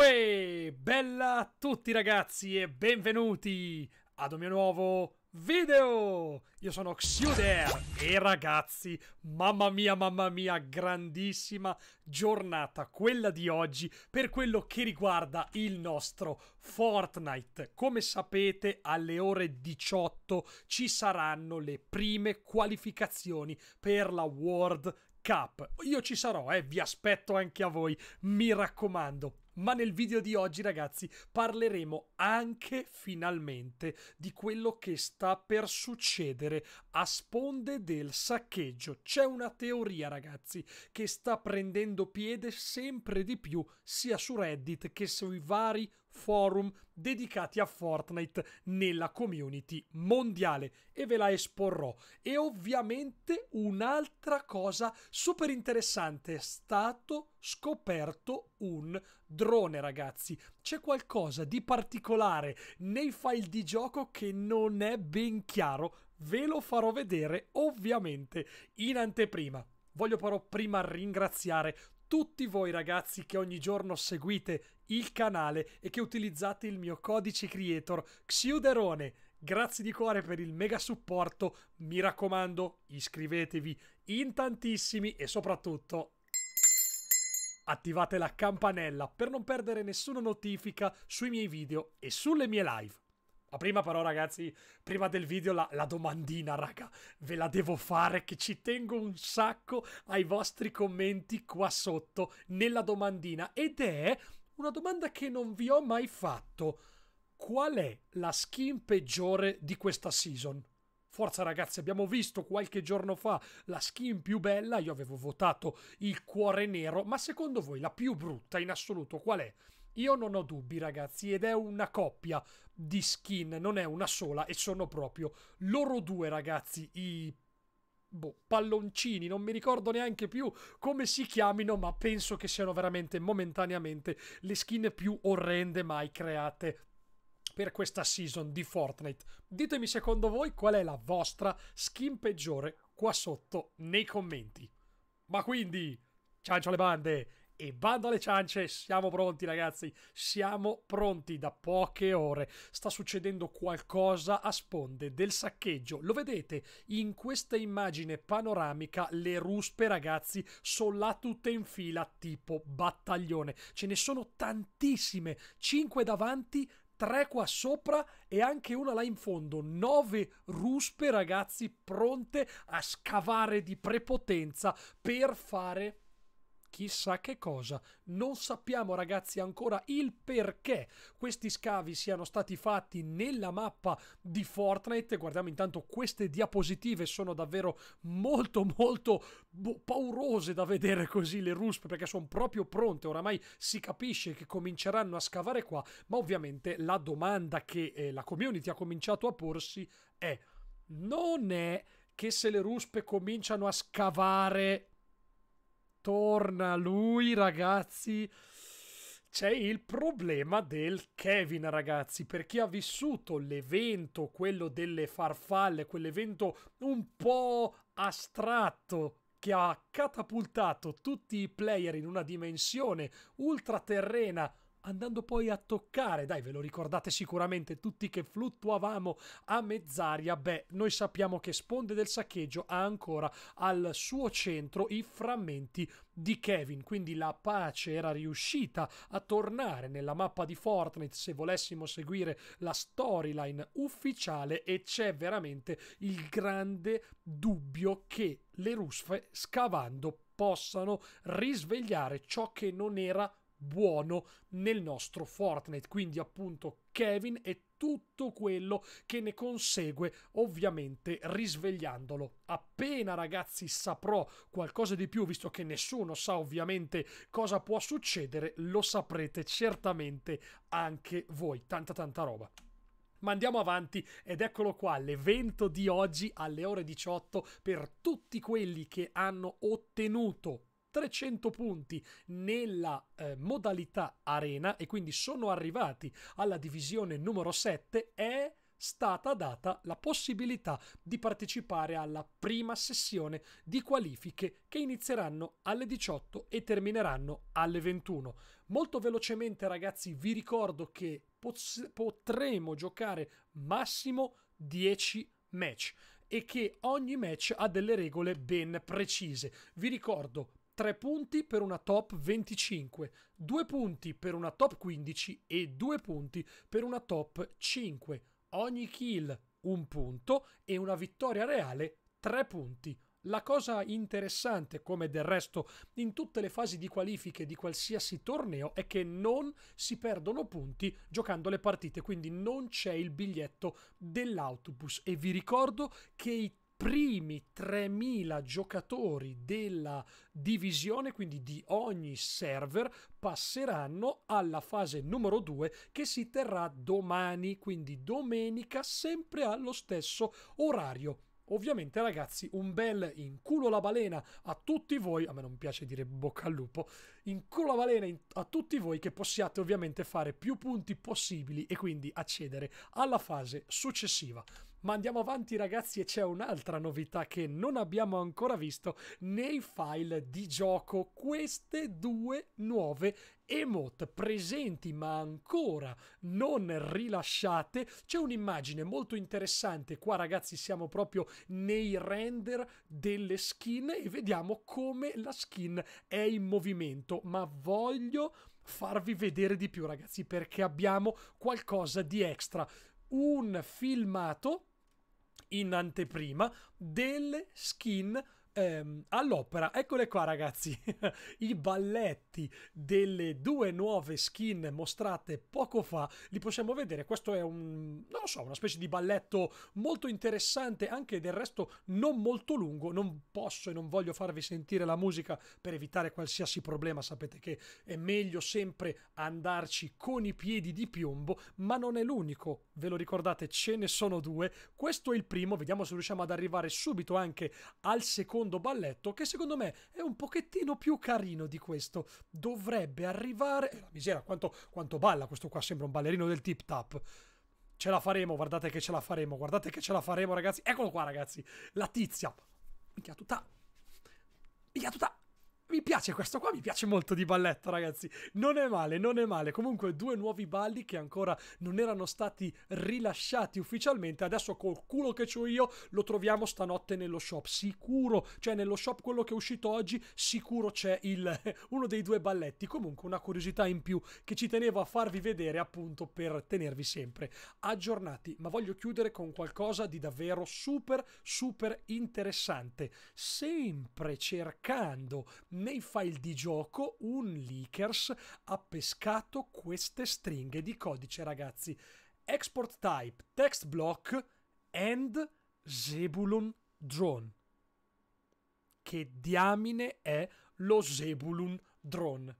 Uè, bella a tutti ragazzi e benvenuti ad un mio nuovo video! Io sono Xuder e ragazzi, mamma mia, mamma mia, grandissima giornata quella di oggi per quello che riguarda il nostro Fortnite. Come sapete alle ore 18 ci saranno le prime qualificazioni per la World Cup. Io ci sarò, eh, vi aspetto anche a voi, mi raccomando. Ma nel video di oggi, ragazzi, parleremo anche finalmente di quello che sta per succedere a sponde del saccheggio. C'è una teoria, ragazzi, che sta prendendo piede sempre di più sia su Reddit che sui vari forum dedicati a Fortnite nella community mondiale e ve la esporrò. E ovviamente un'altra cosa super interessante è stato scoperto un drone, ragazzi. C'è qualcosa di particolare nei file di gioco che non è ben chiaro. Ve lo farò vedere ovviamente in anteprima. Voglio però prima ringraziare tutti voi ragazzi che ogni giorno seguite il canale e che utilizzate il mio codice creator Xiuderone. Grazie di cuore per il mega supporto, mi raccomando iscrivetevi in tantissimi e soprattutto attivate la campanella per non perdere nessuna notifica sui miei video e sulle mie live. Ma prima però ragazzi, prima del video la, la, domandina raga, ve la devo fare che ci tengo un sacco ai vostri commenti qua sotto nella domandina ed è una domanda che non vi ho mai fatto. Qual è la skin peggiore di questa season? Forza ragazzi, abbiamo visto qualche giorno fa la skin più bella, io avevo votato il cuore nero, ma secondo voi la più brutta in assoluto qual è? Io non ho dubbi, ragazzi, ed è una coppia di skin, non è una sola, e sono proprio loro due, ragazzi, i boh, palloncini, non mi ricordo neanche più come si chiamino, ma penso che siano veramente momentaneamente le skin più orrende mai create per questa season di Fortnite. Ditemi secondo voi qual è la vostra skin peggiore qua sotto nei commenti. Ma quindi, ciancio le bande! E bando alle ciance, siamo pronti ragazzi, siamo pronti da poche ore. Sta succedendo qualcosa a sponde del saccheggio. Lo vedete in questa immagine panoramica, le ruspe ragazzi sono là tutte in fila tipo battaglione. Ce ne sono tantissime, 5 davanti, 3 qua sopra e anche una là in fondo. 9 ruspe ragazzi pronte a scavare di prepotenza per fare chissà che cosa. Non sappiamo ragazzi ancora il perché questi scavi siano stati fatti nella mappa di Fortnite. Guardiamo intanto queste diapositive sono davvero molto molto boh, paurose da vedere così le ruspe perché sono proprio pronte. Oramai si capisce che cominceranno a scavare qua, ma ovviamente la domanda che eh, la community ha cominciato a porsi è non è che se le ruspe cominciano a scavare torna lui, ragazzi. C'è il problema del Kevin, ragazzi. Per chi ha vissuto l'evento, quello delle farfalle, quell'evento un po' astratto che ha catapultato tutti i player in una dimensione ultraterrena andando poi a toccare, dai ve lo ricordate sicuramente tutti che fluttuavamo a mezz'aria, beh noi sappiamo che Sponde del Saccheggio ha ancora al suo centro i frammenti di Kevin, quindi la pace era riuscita a tornare nella mappa di Fortnite se volessimo seguire la storyline ufficiale e c'è veramente il grande dubbio che le ruspe scavando possano risvegliare ciò che non era buono nel nostro Fortnite. Quindi appunto Kevin e tutto quello che ne consegue, ovviamente risvegliandolo. Appena ragazzi saprò qualcosa di più, visto che nessuno sa ovviamente cosa può succedere, lo saprete certamente anche voi. Tanta tanta roba. Ma andiamo avanti ed eccolo qua l'evento di oggi alle ore 18 per tutti quelli che hanno ottenuto 300 punti nella eh, modalità arena e quindi sono arrivati alla divisione numero 7 è stata data la possibilità di partecipare alla prima sessione di qualifiche che inizieranno alle 18 e termineranno alle 21. Molto velocemente ragazzi vi ricordo che potremo giocare massimo 10 match e che ogni match ha delle regole ben precise. Vi ricordo 3 punti per una top 25, 2 punti per una top 15 e 2 punti per una top 5. Ogni kill un punto e una vittoria reale 3 punti. La cosa interessante, come del resto in tutte le fasi di qualifiche di qualsiasi torneo, è che non si perdono punti giocando le partite, quindi non c'è il biglietto dell'autobus. E vi ricordo che i primi 3.000 giocatori della divisione, quindi di ogni server, passeranno alla fase numero 2 che si terrà domani, quindi domenica, sempre allo stesso orario. Ovviamente ragazzi un bel in culo la balena a tutti voi, a me non piace dire bocca al lupo, in culo a valere a tutti voi che possiate ovviamente fare più punti possibili e quindi accedere alla fase successiva. Ma andiamo avanti ragazzi e c'è un'altra novità che non abbiamo ancora visto nei file di gioco. Queste due nuove emote presenti ma ancora non rilasciate. C'è un'immagine molto interessante. Qua ragazzi siamo proprio nei render delle skin e vediamo come la skin è in movimento ma voglio farvi vedere di più ragazzi perché abbiamo qualcosa di extra. Un filmato in anteprima delle skin ehm, all'opera. Eccole qua ragazzi, i balletti delle due nuove skin mostrate poco fa, li possiamo vedere, questo è un, non lo so, una specie di balletto molto interessante, anche del resto non molto lungo, non posso e non voglio farvi sentire la musica per evitare qualsiasi problema, sapete che è meglio sempre andarci con i piedi di piombo, ma non è l'unico, ve lo ricordate, ce ne sono due, questo è il primo, vediamo se riusciamo ad arrivare subito anche al secondo secondo balletto che secondo me è un pochettino più carino di questo. Dovrebbe arrivare... Eh, la misera, quanto, quanto balla questo qua, sembra un ballerino del tip tap. Ce la faremo, guardate che ce la faremo, guardate che ce la faremo ragazzi. Eccolo qua ragazzi, la tizia. Minchia tutta... Minchia tutta piace questo qua, mi piace molto di balletto, ragazzi. Non è male, non è male. Comunque, due nuovi balli che ancora non erano stati rilasciati ufficialmente. Adesso col culo che ho io lo troviamo stanotte nello shop. Sicuro, cioè nello shop quello che è uscito oggi, sicuro c'è il, uno dei due balletti. Comunque, una curiosità in più che ci tenevo a farvi vedere appunto per tenervi sempre aggiornati. Ma voglio chiudere con qualcosa di davvero super, super interessante. Sempre cercando nei nei file di gioco un leakers ha pescato queste stringhe di codice, ragazzi. Export type, text block, and Zebulon drone. Che diamine è lo Zebulon drone?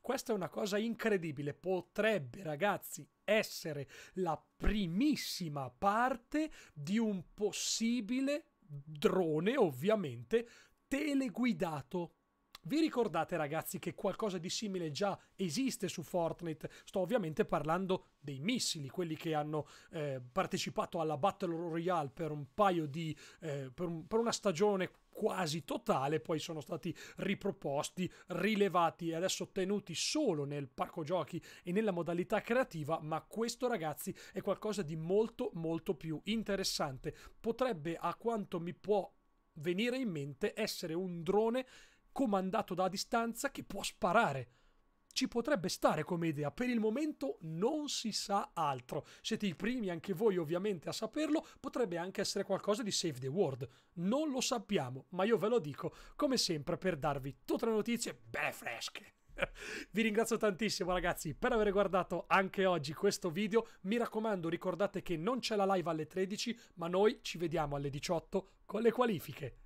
Questa è una cosa incredibile, potrebbe ragazzi essere la primissima parte di un possibile drone, ovviamente, teleguidato. Vi ricordate ragazzi che qualcosa di simile già esiste su Fortnite? Sto ovviamente parlando dei missili, quelli che hanno eh, partecipato alla Battle Royale per un paio di... Eh, per, un, per una stagione quasi totale, poi sono stati riproposti, rilevati e adesso tenuti solo nel parco giochi e nella modalità creativa, ma questo ragazzi è qualcosa di molto molto più interessante. Potrebbe a quanto mi può venire in mente essere un drone comandato da distanza che può sparare. Ci potrebbe stare come idea, per il momento non si sa altro. Siete i primi anche voi ovviamente a saperlo, potrebbe anche essere qualcosa di Save the World. Non lo sappiamo, ma io ve lo dico come sempre per darvi tutte le notizie belle fresche. Vi ringrazio tantissimo ragazzi per aver guardato anche oggi questo video, mi raccomando ricordate che non c'è la live alle 13 ma noi ci vediamo alle 18 con le qualifiche.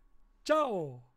Ciao!